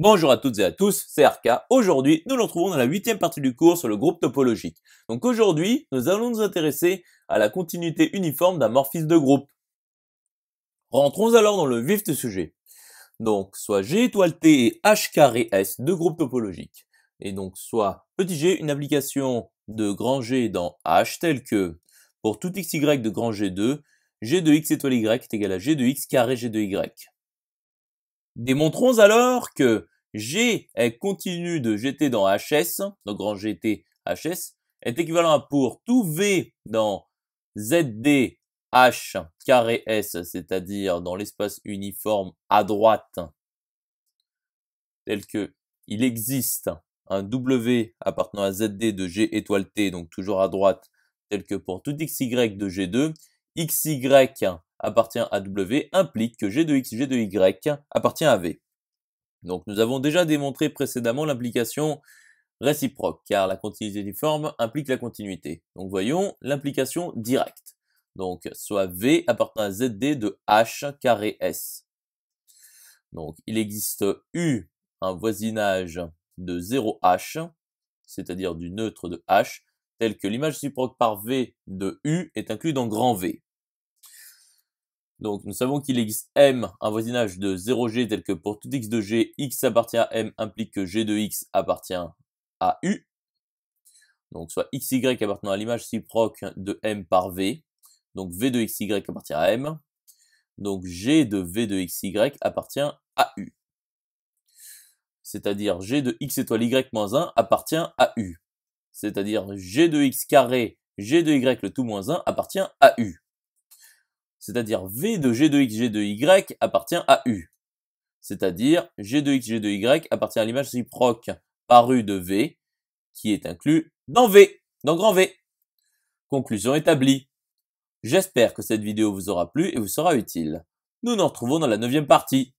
Bonjour à toutes et à tous, c'est RK. Aujourd'hui, nous nous retrouvons dans la huitième partie du cours sur le groupe topologique. Donc aujourd'hui, nous allons nous intéresser à la continuité uniforme d'un morphisme de groupe. Rentrons alors dans le vif du sujet. Donc, soit G étoile T et H carré S, de groupes topologiques. Et donc, soit petit g, une application de grand G dans H, telle que pour tout xy de grand G2, G de x étoile y est égal à G de x carré G de y. Démontrons alors que G est continue de GT dans HS, donc grand GT HS, est équivalent à pour tout V dans ZD H carré S, c'est-à-dire dans l'espace uniforme à droite, tel que il existe un W appartenant à ZD de G étoile T, donc toujours à droite, tel que pour tout XY de G2, XY appartient à W implique que G de X, G de Y appartient à V. Donc nous avons déjà démontré précédemment l'implication réciproque, car la continuité uniforme implique la continuité. Donc voyons l'implication directe. Donc soit V appartient à ZD de H carré S. Donc il existe U, un voisinage de 0H, c'est-à-dire du neutre de H, tel que l'image réciproque par V de U est inclue dans grand V. Donc nous savons qu'il existe M, un voisinage de 0G tel que pour tout X de G, X appartient à M implique que G de X appartient à U. Donc soit XY appartenant à l'image réciproque de M par V. Donc V de XY appartient à M. Donc G de V de XY appartient à U. C'est-à-dire G de X étoile Y moins 1 appartient à U. C'est-à-dire G de X carré, G de Y le tout moins 1 appartient à U c'est-à-dire V de G de X, G de Y appartient à U. C'est-à-dire G de X, G de Y appartient à l'image réciproque par U de V, qui est inclus dans V, dans grand V. Conclusion établie. J'espère que cette vidéo vous aura plu et vous sera utile. Nous nous retrouvons dans la neuvième partie.